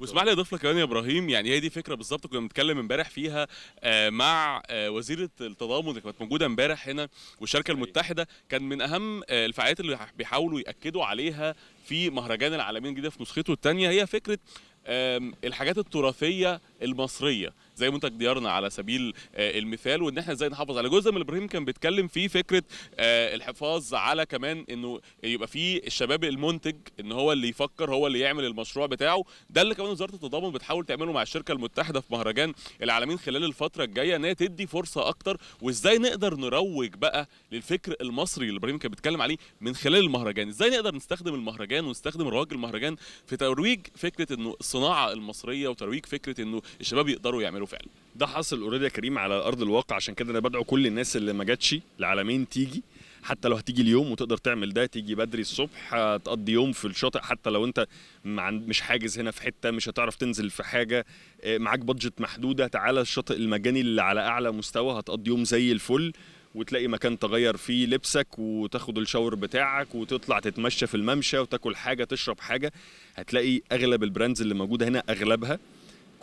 واسمح لي اضيف لك كمان يا ابراهيم يعني هي دي فكره بالظبط كنا بنتكلم امبارح فيها آه، مع آه، وزيره التضامن اللي كانت موجوده امبارح هنا والشركه أيوة. المتحده كان من اهم آه، الفعاليات اللي بيحاولوا ياكدوا عليها في مهرجان العالمين الجديد في نسخته الثانيه هي فكره الحاجات التراثيه المصريه زي منتج ديارنا على سبيل آه، المثال وان احنا ازاي نحافظ على جزء من ابراهيم كان بيتكلم فيه فكره آه، الحفاظ على كمان انه يبقى في الشباب المنتج ان هو اللي يفكر هو اللي يعمل المشروع بتاعه ده اللي كمان وزاره التضامن بتحاول تعمله مع الشركه المتحده في مهرجان العالمين خلال الفتره الجايه ان هي تدي فرصه اكتر وازاي نقدر نروج بقى للفكر المصري اللي ابراهيم كان بيتكلم عليه من خلال المهرجان ازاي نقدر نستخدم المهرجان ونستخدم رواج المهرجان في ترويج فكره انه الصناعه المصريه وترويج فكره انه الشباب يقدروا يعملوا يعملوا فعلا ده حصل اوريدي يا كريم على ارض الواقع عشان كده انا بدعو كل الناس اللي ما جاتش العالمين تيجي حتى لو هتيجي اليوم وتقدر تعمل ده تيجي بدري الصبح تقضي يوم في الشاطئ حتى لو انت مش حاجز هنا في حته مش هتعرف تنزل في حاجه آه، معاك بادجت محدوده تعالى الشاطئ المجاني اللي على اعلى مستوى هتقضي يوم زي الفل وتلاقي مكان تغير فيه لبسك وتاخد الشاور بتاعك وتطلع تتمشى في الممشى وتاكل حاجه تشرب حاجه هتلاقي اغلب البراندز اللي موجوده هنا اغلبها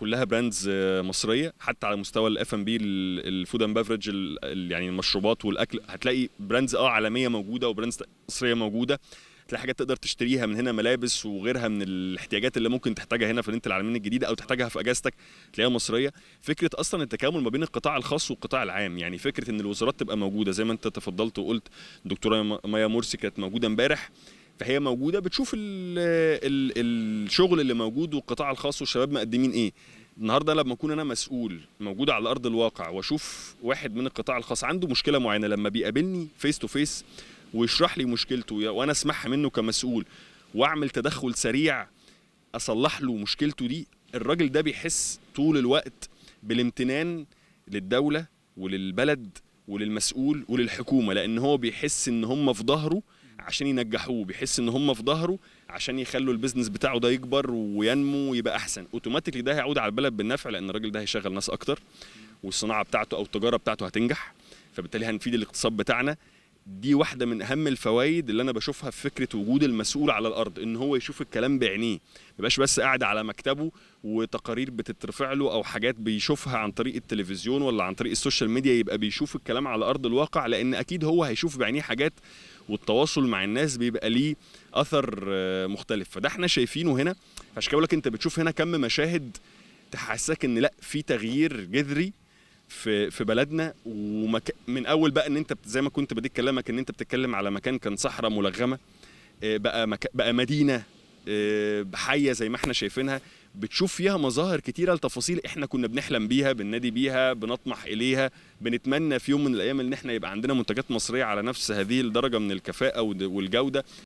كلها براندز آه، مصريه حتى على مستوى الاف ام بي الفود اند بفرج يعني المشروبات والاكل هتلاقي براندز اه عالميه موجوده وبراندز مصريه موجوده تلاقي حاجات تقدر تشتريها من هنا ملابس وغيرها من الاحتياجات اللي ممكن تحتاجها هنا في ليله العالمين الجديده او تحتاجها في اجازتك تلاقيها مصريه فكره اصلا التكامل ما بين القطاع الخاص والقطاع العام يعني فكره ان الوزارات تبقى موجوده زي ما انت تفضلت وقلت الدكتوره مايا مرسي كانت موجوده امبارح فهي موجوده بتشوف الـ الـ الشغل اللي موجود والقطاع الخاص والشباب مقدمين ايه النهارده لما اكون انا مسؤول موجود على ارض الواقع واشوف واحد من القطاع الخاص عنده مشكله معينه لما بيقابلني فيس تو فيس ويشرح لي مشكلته وانا اسمعها منه كمسؤول واعمل تدخل سريع اصلح له مشكلته دي الراجل ده بيحس طول الوقت بالامتنان للدوله وللبلد وللمسؤول وللحكومه لان هو بيحس ان هم في ظهره عشان ينجحوه بيحس ان هم في ظهره عشان يخلوا البيزنس بتاعه ده يكبر وينمو ويبقى احسن اوتوماتيكلي ده هيعود على البلد بالنفع لان الراجل ده هيشغل ناس اكتر والصناعه بتاعته او التجاره بتاعته هتنجح فبالتالي هنفيد الاقتصاد بتاعنا دي واحده من اهم الفوائد اللي انا بشوفها في فكره وجود المسؤول على الارض ان هو يشوف الكلام بعينيه ما بس قاعد على مكتبه وتقارير بتترفع له او حاجات بيشوفها عن طريق التلفزيون ولا عن طريق السوشيال ميديا يبقى بيشوف الكلام على ارض الواقع لان اكيد هو هيشوف بعينيه حاجات والتواصل مع الناس بيبقى ليه اثر آه، مختلف فده احنا شايفينه هنا عشان كده لك انت بتشوف هنا كم مشاهد تحسسك ان لا في تغيير جذري في في بلدنا ومك... من اول بقى ان انت زي ما كنت بديت كلامك ان انت بتتكلم على مكان كان صحراء ملغمه آه، بقى مك... بقى مدينه آه، حيه زي ما احنا شايفينها بتشوف فيها مظاهر كتيرة لتفاصيل احنا كنا بنحلم بيها بننادي بيها بنطمح اليها بنتمنى في يوم من الايام ان احنا يبقى عندنا منتجات مصريه على نفس هذه الدرجه من الكفاءه والجوده